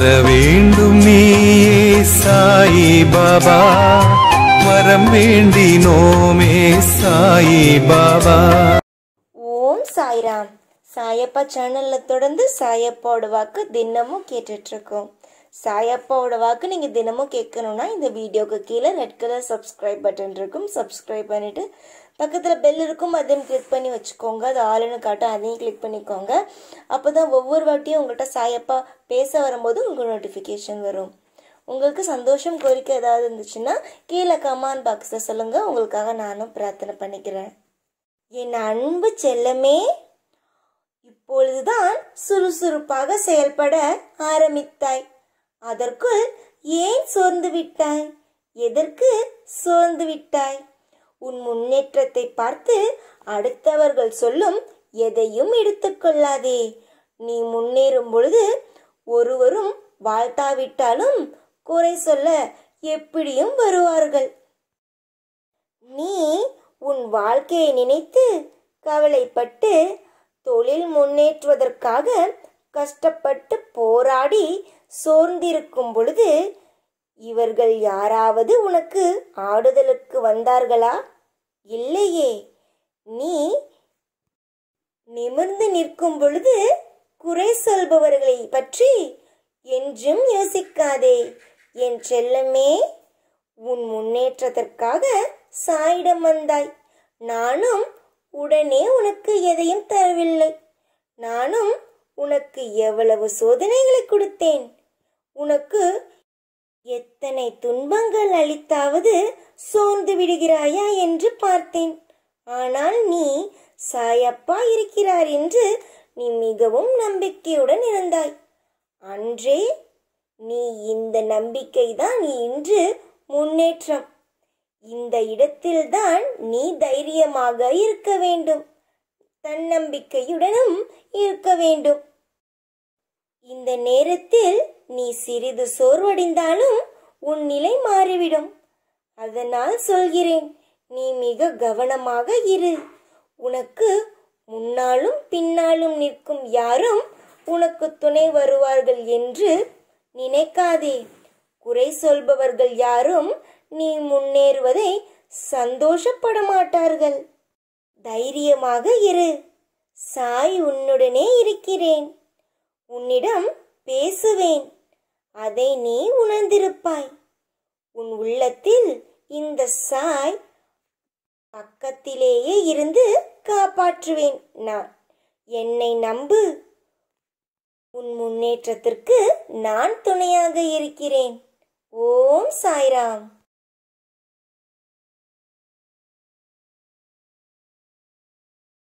வேண்டும் நீயே சாயி பாபா வரம் நோமே சாயி பாபா ஓம் சாய்ராம் சாயப்பா சேனல்ல தொடர்ந்து சாயப்பாவோட வாக்கு தினமும் கேட்டுட்டு இருக்கோம் சாயப்பாவோட வாக்கு நீங்க தினமும் கேட்கணும்னா இந்த வீடியோக்கு கீழே ரெட் கலர் சப்ஸ்கிரைப் பட்டன் இருக்கும் சப்ஸ்கிரைப் பண்ணிட்டு பக்கத்தில் பெல் இருக்கும் அதையும் கிளிக் பண்ணி வச்சுக்கோங்க அது ஆளுன்னு காட்டும் அதையும் கிளிக் பண்ணிக்கோங்க அப்போ தான் ஒவ்வொரு வாட்டியும் உங்கள்கிட்ட சாயப்பா பேச வரும்போது உங்களுக்கு நோட்டிஃபிகேஷன் வரும் உங்களுக்கு சந்தோஷம் கோரிக்கை ஏதாவது இருந்துச்சுன்னா கீழே கமான் பாக்ஸில் சொல்லுங்கள் உங்களுக்காக நானும் பிரார்த்தனை பண்ணிக்கிறேன் என் அன்பு செல்லமே இப்பொழுதுதான் சுறுசுறுப்பாக செயல்பட ஆரம்பித்தாய் அதற்குள் ஏன் சோர்ந்து விட்டாய் எதற்கு சோர்ந்து விட்டாய் உன் முன்னேற்றத்தை பார்த்து அடுத்தவர்கள் சொல்லும் எதையும் எடுத்துக்கொள்ளாதே நீ முன்னேறும் பொழுது ஒருவரும் வாழ்த்தாவிட்டாலும் குறை சொல்ல எப்படியும் வருவார்கள் நீ உன் வாழ்க்கையை நினைத்து கவலைப்பட்டு தொழில் முன்னேற்றுவதற்காக கஷ்டப்பட்டு போராடி சோர்ந்திருக்கும் பொழுது இவர்கள் யாராவது உனக்கு ஆடுதலுக்கு வந்தார்களா இல்லையே நீ நிமிர்ந்து நிற்கும் பொழுது குறை சொல்பவர்களை பற்றி என்றும் யோசிக்காதே என் செல்லமே உன் முன்னேற்றத்திற்காக சாயிடம் வந்தாய் நானும் உடனே உனக்கு எதையும் தரவில்லை நானும் உனக்கு எவ்வளவு சோதனைகளை கொடுத்தேன் உனக்கு எத்தனை துன்பங்கள் அளித்தாவது சோர்ந்து விடுகிறாயா என்று பார்த்தேன் ஆனால் நீ சாயப்பா இருக்கிறார் என்று நீ மிகவும் நம்பிக்கையுடன் இருந்தாய் அன்றே நீ இந்த நம்பிக்கைதான் தான் இன்று முன்னேற்றம் இந்த இடத்தில்தான் நீ தைரியமாக இருக்க வேண்டும் தன்னம்பிக்கையுடனும் இருக்க வேண்டும் இந்த நேரத்தில் நீ சிறிது சோர்வடைந்தாலும் உன் நிலை மாறிவிடும் அதனால் சொல்கிறேன் நீ மிக கவனமாக இரு உனக்கு முன்னாலும் பின்னாலும் நிற்கும் யாரும் உனக்கு துணை வருவார்கள் என்று நினைக்காதே குறை சொல்பவர்கள் யாரும் நீ முன்னேறுவதை சந்தோஷப்பட மாட்டார்கள் தைரியமாக இரு சாய் உன்னுடனே இருக்கிறேன் உன்னிடம் பேசுவேன் அதை நீ உணர்ந்திருப்பாய் உன் உள்ளத்தில் இந்த சாய் பக்கத்திலேயே இருந்து காப்பாற்றுவேன் நான் என்னை நம்பு உன் முன்னேற்றத்திற்கு நான் துணையாக இருக்கிறேன் ஓம் சாய்ராம்